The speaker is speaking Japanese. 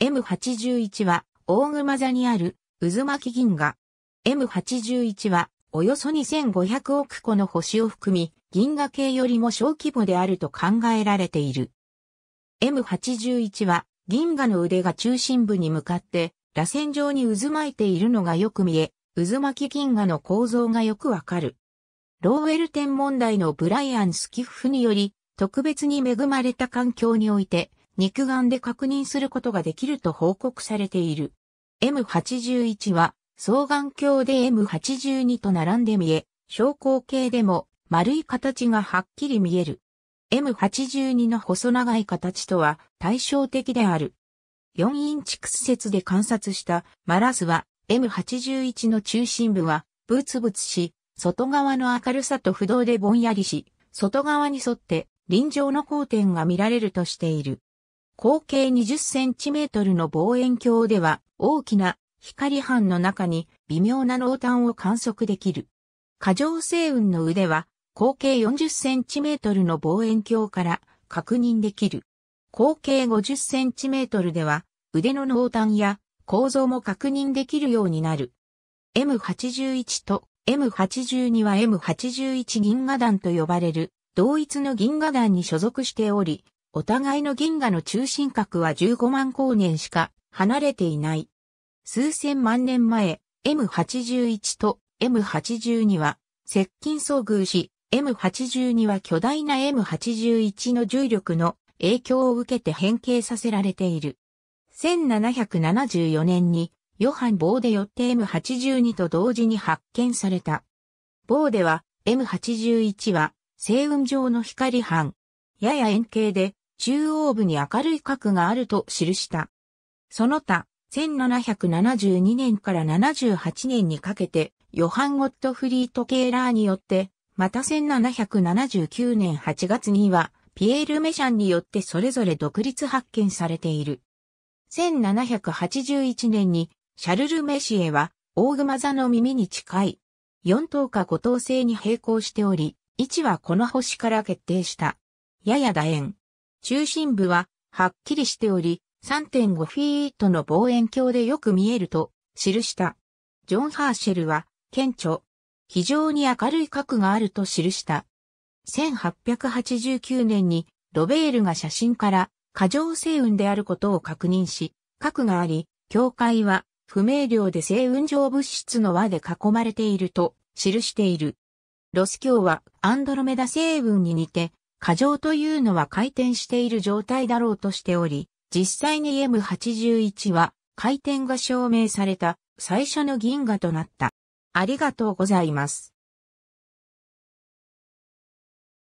M81 は大熊座にある渦巻銀河。M81 はおよそ2500億個の星を含み、銀河系よりも小規模であると考えられている。M81 は銀河の腕が中心部に向かって螺旋状に渦巻いているのがよく見え、渦巻銀河の構造がよくわかる。ローウェル天文台のブライアン・スキッフにより、特別に恵まれた環境において、肉眼で確認することができると報告されている。M81 は双眼鏡で M82 と並んで見え、昇降系でも丸い形がはっきり見える。M82 の細長い形とは対照的である。4インチ屈折で観察したマラスは M81 の中心部はブツブツし、外側の明るさと不動でぼんやりし、外側に沿って臨場の交点が見られるとしている。口径20センチメートルの望遠鏡では大きな光範の中に微妙な濃淡を観測できる。過剰星雲の腕は口径40センチメートルの望遠鏡から確認できる。口径50センチメートルでは腕の濃淡や構造も確認できるようになる。M81 と M82 は M81 銀河団と呼ばれる同一の銀河団に所属しており、お互いの銀河の中心核は15万光年しか離れていない。数千万年前、M81 と M82 は接近遭遇し、M82 は巨大な M81 の重力の影響を受けて変形させられている。1774年にヨハン・ボーデよって M82 と同時に発見された。ボーデは M81 は星雲上の光斑。やや円形で中央部に明るい核があると記した。その他、1772年から78年にかけて、ヨハン・ゴットフリート・ケーラーによって、また1779年8月には、ピエール・メシャンによってそれぞれ独立発見されている。1781年に、シャルル・メシエは、大熊座の耳に近い、4等か5等星に並行しており、位置はこの星から決定した。やや楕円、中心部ははっきりしており、3.5フィートの望遠鏡でよく見えると記した。ジョン・ハーシェルは、顕著。非常に明るい核があると記した。1889年にロベールが写真から過剰星雲であることを確認し、核があり、境界は不明瞭で星雲状物質の輪で囲まれていると記している。ロス鏡はアンドロメダ星雲に似て過剰というのは回転している状態だろうとしており、実際に M81 は回転が証明された最初の銀河となった。ありがとうございます。